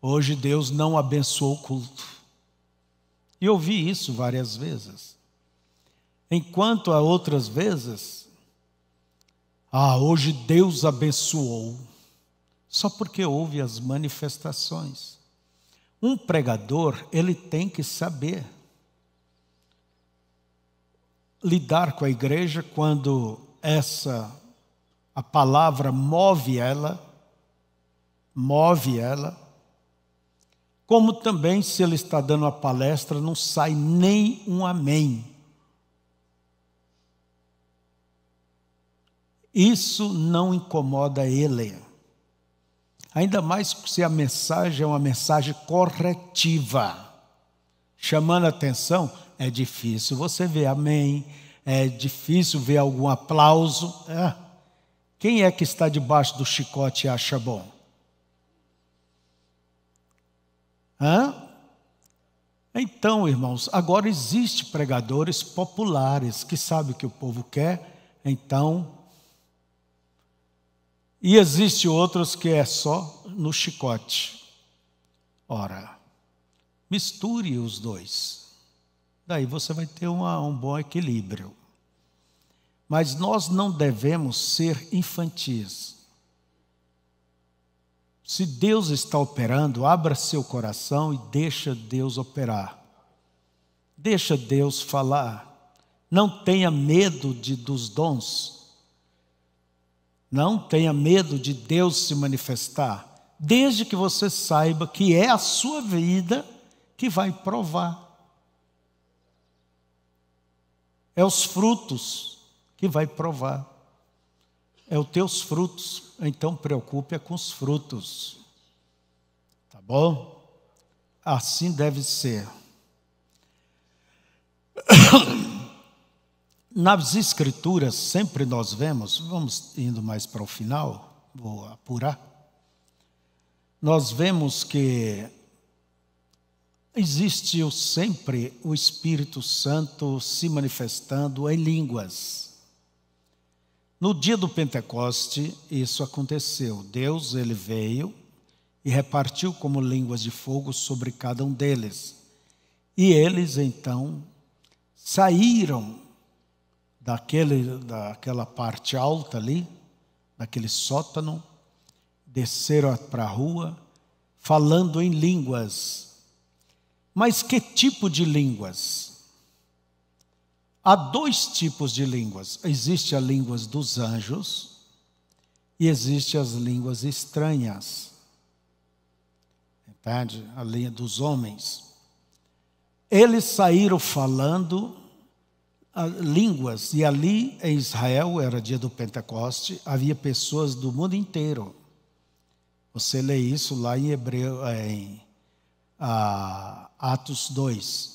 A: Hoje Deus não abençoou o culto. E eu vi isso várias vezes. Enquanto a outras vezes, ah, hoje Deus abençoou. Só porque houve as manifestações. Um pregador, ele tem que saber lidar com a igreja quando essa a palavra move ela, move ela. Como também se ele está dando a palestra, não sai nem um amém. Isso não incomoda ele. Ainda mais se a mensagem é uma mensagem corretiva, chamando atenção, é difícil você ver amém, é difícil ver algum aplauso. É. quem é que está debaixo do chicote e acha bom? Hã? Então, irmãos, agora existem pregadores populares que sabem o que o povo quer, então e existe outros que é só no chicote. Ora, misture os dois. Daí você vai ter uma, um bom equilíbrio. Mas nós não devemos ser infantis. Se Deus está operando, abra seu coração e deixa Deus operar. Deixa Deus falar. Não tenha medo de, dos dons. Não tenha medo de Deus se manifestar, desde que você saiba que é a sua vida que vai provar. É os frutos que vai provar. É os teus frutos, então preocupe com os frutos. Tá bom? Assim deve ser. Nas Escrituras, sempre nós vemos, vamos indo mais para o final, vou apurar, nós vemos que existe sempre o Espírito Santo se manifestando em línguas. No dia do Pentecoste, isso aconteceu. Deus, ele veio e repartiu como línguas de fogo sobre cada um deles. E eles, então, saíram daquele, daquela parte alta ali, daquele sótano, desceram para a rua, falando em línguas. Mas que tipo de línguas? Há dois tipos de línguas. Existe a língua dos anjos e existe as línguas estranhas. Entende? A língua dos homens. Eles saíram falando línguas. E ali em Israel, era dia do Pentecoste, havia pessoas do mundo inteiro. Você lê isso lá em, Hebreu, é, em ah, Atos 2.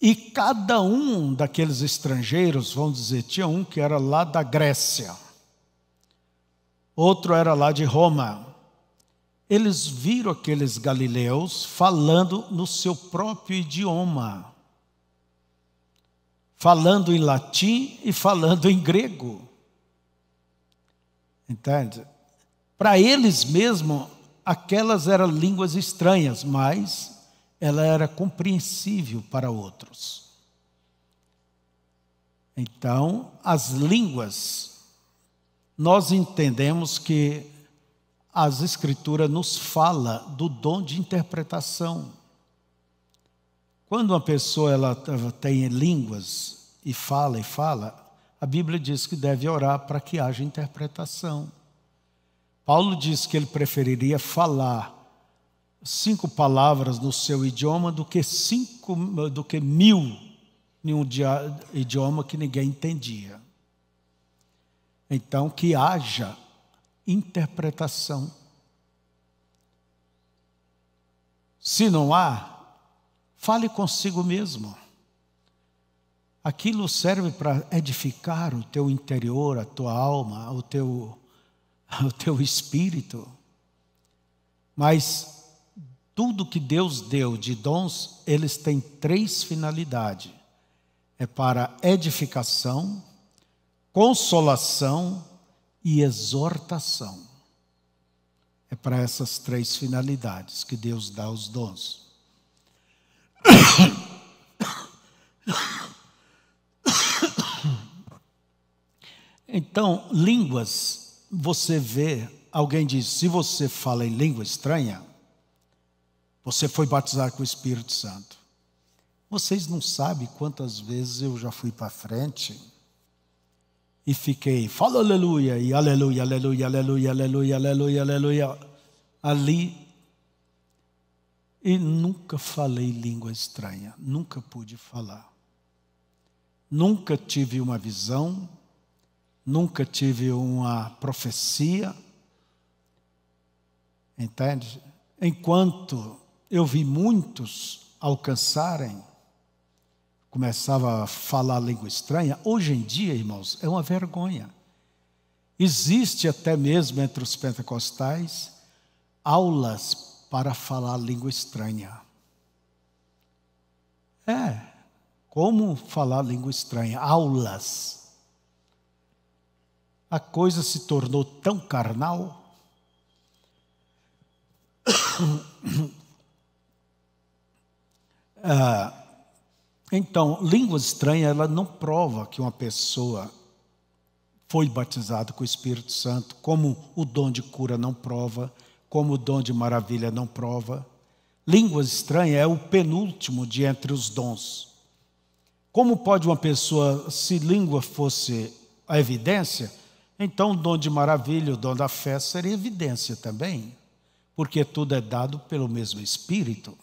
A: E cada um daqueles estrangeiros, vamos dizer, tinha um que era lá da Grécia, outro era lá de Roma. Eles viram aqueles galileus falando no seu próprio idioma falando em latim e falando em grego. Entende? Para eles mesmo, aquelas eram línguas estranhas, mas ela era compreensível para outros. Então, as línguas, nós entendemos que as escrituras nos fala do dom de interpretação. Quando uma pessoa ela tem línguas e fala e fala, a Bíblia diz que deve orar para que haja interpretação. Paulo diz que ele preferiria falar cinco palavras no seu idioma do que cinco, do que mil em um idioma que ninguém entendia. Então que haja interpretação. Se não há, Fale consigo mesmo. Aquilo serve para edificar o teu interior, a tua alma, o teu, o teu espírito. Mas tudo que Deus deu de dons, eles têm três finalidades: é para edificação, consolação e exortação. É para essas três finalidades que Deus dá os dons. Então, línguas, você vê, alguém diz, se você fala em língua estranha, você foi batizar com o Espírito Santo. Vocês não sabem quantas vezes eu já fui para frente e fiquei, fala aleluia, e aleluia, aleluia, aleluia, aleluia, aleluia, aleluia. Ali e nunca falei língua estranha, nunca pude falar. Nunca tive uma visão, nunca tive uma profecia. Entende? Enquanto eu vi muitos alcançarem, começava a falar língua estranha, hoje em dia, irmãos, é uma vergonha. Existe até mesmo entre os pentecostais aulas para falar língua estranha. É, como falar língua estranha? Aulas. A coisa se tornou tão carnal. ah, então, língua estranha, ela não prova que uma pessoa foi batizada com o Espírito Santo, como o dom de cura não prova, como o dom de maravilha não prova. Línguas estranhas é o penúltimo de entre os dons. Como pode uma pessoa, se língua fosse a evidência, então o dom de maravilha, o dom da fé seria evidência também, porque tudo é dado pelo mesmo Espírito.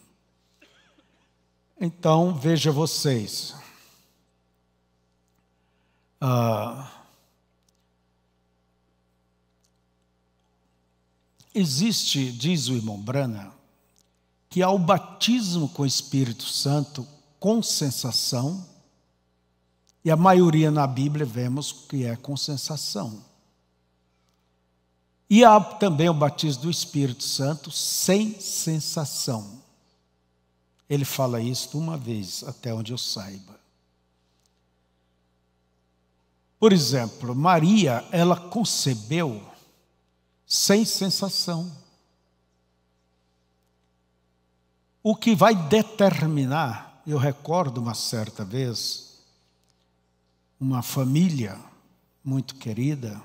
A: Então, veja vocês. Ah, Existe, diz o irmão Brana, que há o batismo com o Espírito Santo com sensação, e a maioria na Bíblia vemos que é com sensação. E há também o batismo do Espírito Santo sem sensação. Ele fala isto uma vez, até onde eu saiba. Por exemplo, Maria, ela concebeu sem sensação. O que vai determinar, eu recordo uma certa vez, uma família muito querida,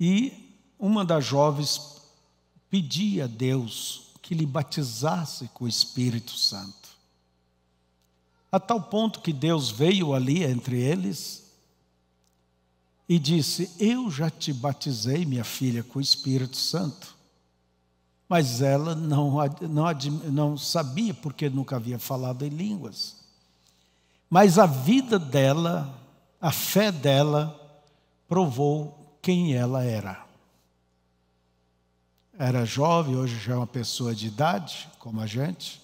A: e uma das jovens pedia a Deus que lhe batizasse com o Espírito Santo. A tal ponto que Deus veio ali entre eles e disse: Eu já te batizei, minha filha, com o Espírito Santo. Mas ela não, não, não sabia, porque nunca havia falado em línguas. Mas a vida dela, a fé dela, provou quem ela era. Era jovem, hoje já é uma pessoa de idade, como a gente,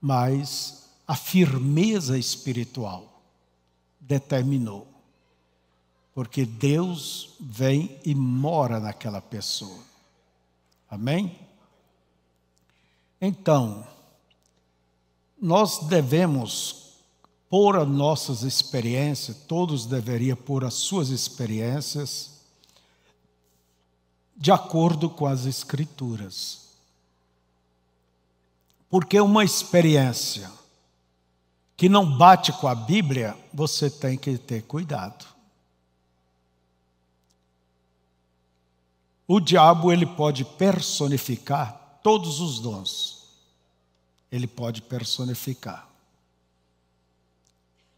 A: mas a firmeza espiritual determinou porque Deus vem e mora naquela pessoa. Amém? Então, nós devemos pôr as nossas experiências, todos deveriam pôr as suas experiências de acordo com as Escrituras. Porque uma experiência que não bate com a Bíblia, você tem que ter cuidado. o diabo ele pode personificar todos os dons. Ele pode personificar.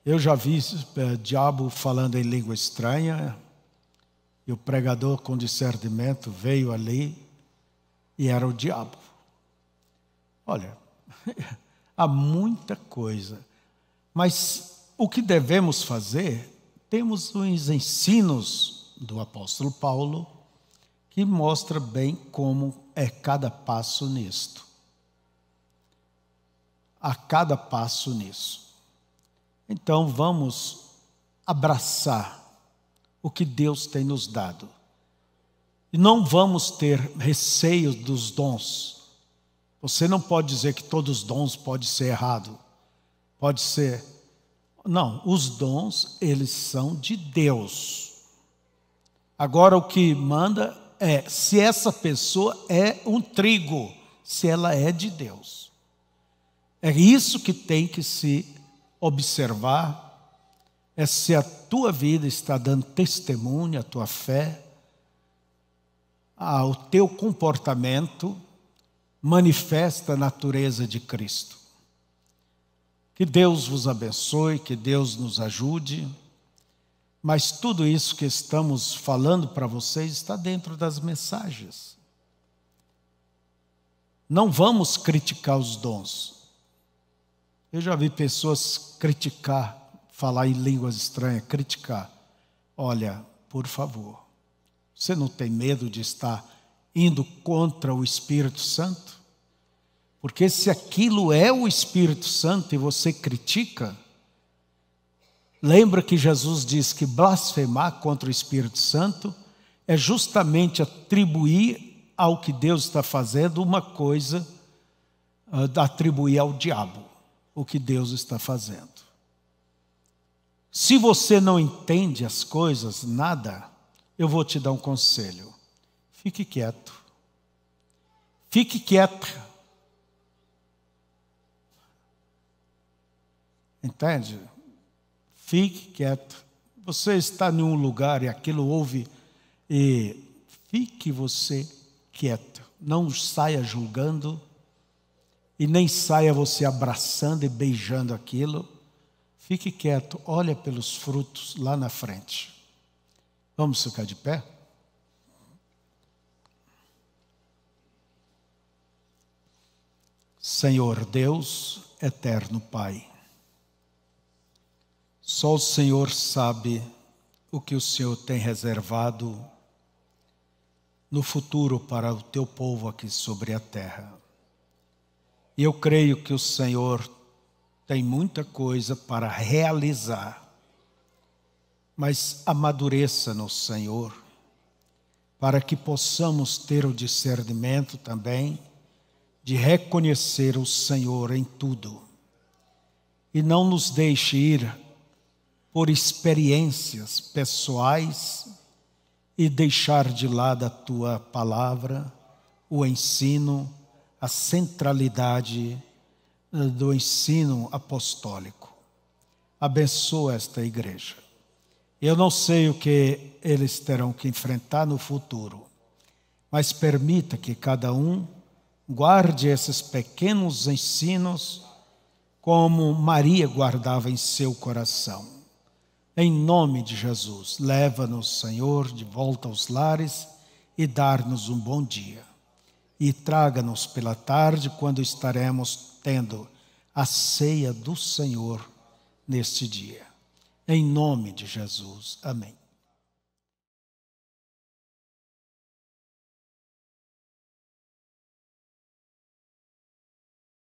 A: Eu já vi é, diabo falando em língua estranha, e o pregador com discernimento veio ali e era o diabo. Olha, há muita coisa, mas o que devemos fazer? Temos os ensinos do apóstolo Paulo que mostra bem como é cada passo nisto. A cada passo nisso. Então vamos abraçar o que Deus tem nos dado. E não vamos ter receio dos dons. Você não pode dizer que todos os dons podem ser errado. Pode ser. Não, os dons, eles são de Deus. Agora o que manda é se essa pessoa é um trigo, se ela é de Deus. É isso que tem que se observar, é se a tua vida está dando testemunho, a tua fé, ao teu comportamento manifesta a natureza de Cristo. Que Deus vos abençoe, que Deus nos ajude. Mas tudo isso que estamos falando para vocês está dentro das mensagens. Não vamos criticar os dons. Eu já vi pessoas criticar, falar em línguas estranhas, criticar. Olha, por favor, você não tem medo de estar indo contra o Espírito Santo? Porque se aquilo é o Espírito Santo e você critica, Lembra que Jesus diz que blasfemar contra o Espírito Santo é justamente atribuir ao que Deus está fazendo uma coisa, ah, atribuir ao diabo o que Deus está fazendo. Se você não entende as coisas, nada, eu vou te dar um conselho. Fique quieto. Fique quieto, Entende? Fique quieto. Você está em um lugar e aquilo ouve, e fique você quieto. Não saia julgando, e nem saia você abraçando e beijando aquilo. Fique quieto, olha pelos frutos lá na frente. Vamos ficar de pé? Senhor Deus, eterno Pai. Só o Senhor sabe o que o Senhor tem reservado no futuro para o teu povo aqui sobre a terra. E eu creio que o Senhor tem muita coisa para realizar, mas amadureça no Senhor, para que possamos ter o discernimento também de reconhecer o Senhor em tudo. E não nos deixe ir por experiências pessoais e deixar de lado a tua palavra, o ensino, a centralidade eh, do ensino apostólico. Abençoa esta igreja. Eu não sei o que eles terão que enfrentar no futuro, mas permita que cada um guarde esses pequenos ensinos como Maria guardava em seu coração em nome de Jesus, leva-nos, Senhor, de volta aos lares e dar-nos um bom dia. E traga-nos pela tarde, quando estaremos tendo a ceia do Senhor neste dia. Em nome de Jesus. Amém.